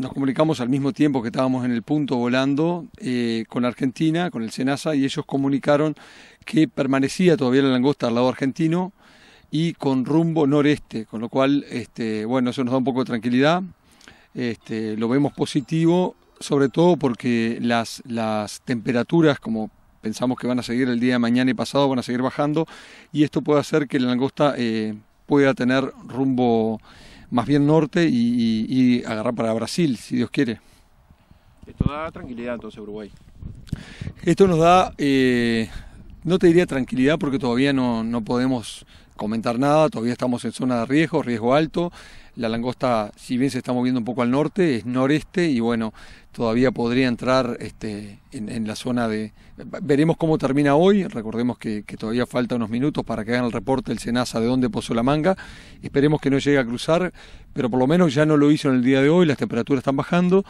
nos comunicamos al mismo tiempo que estábamos en el punto volando eh, con Argentina, con el Senasa, y ellos comunicaron que permanecía todavía la langosta al lado argentino y con rumbo noreste, con lo cual, este, bueno, eso nos da un poco de tranquilidad, este, lo vemos positivo, sobre todo porque las, las temperaturas, como pensamos que van a seguir el día de mañana y pasado, van a seguir bajando, y esto puede hacer que la langosta eh, pueda tener rumbo más bien norte y, agarrar para Brasil, si Dios quiere. Esto da tranquilidad entonces Uruguay. Esto nos da, eh, no te diría tranquilidad porque todavía no, no podemos comentar nada, todavía estamos en zona de riesgo, riesgo alto. La langosta, si bien se está moviendo un poco al norte, es noreste y bueno, todavía podría entrar este, en, la zona de... Veremos cómo termina hoy, recordemos que, todavía falta unos minutos para que hagan el reporte el SENASA de dónde posó la manga. Esperemos que no llegue a cruzar, pero por lo menos ya no lo hizo en el día de hoy, las temperaturas están bajando.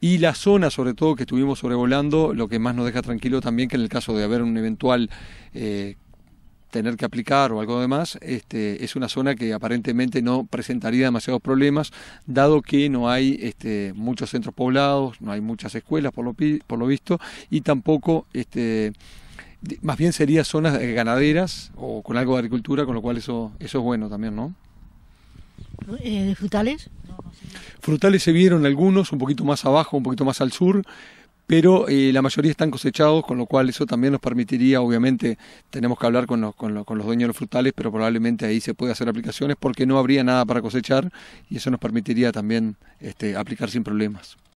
Y la zona, sobre todo, que estuvimos sobrevolando, lo que más nos deja tranquilo también que en el caso de haber un eventual eh, tener que aplicar o algo demás, este, es una zona que aparentemente no presentaría demasiados problemas, dado que no hay este, muchos centros poblados, no hay muchas escuelas por lo, por lo visto, y tampoco... Este, más bien sería zonas eh, ganaderas o con algo de agricultura, con lo cual eso, eso es bueno también, ¿no? Eh, ¿De frutales? Frutales se vieron algunos, un poquito más abajo, un poquito más al sur, pero eh, la mayoría están cosechados, con lo cual eso también nos permitiría, obviamente, tenemos que hablar con los, con, dueños de los frutales, pero probablemente ahí se puede hacer aplicaciones porque no habría nada para cosechar y eso nos permitiría también este, aplicar sin problemas.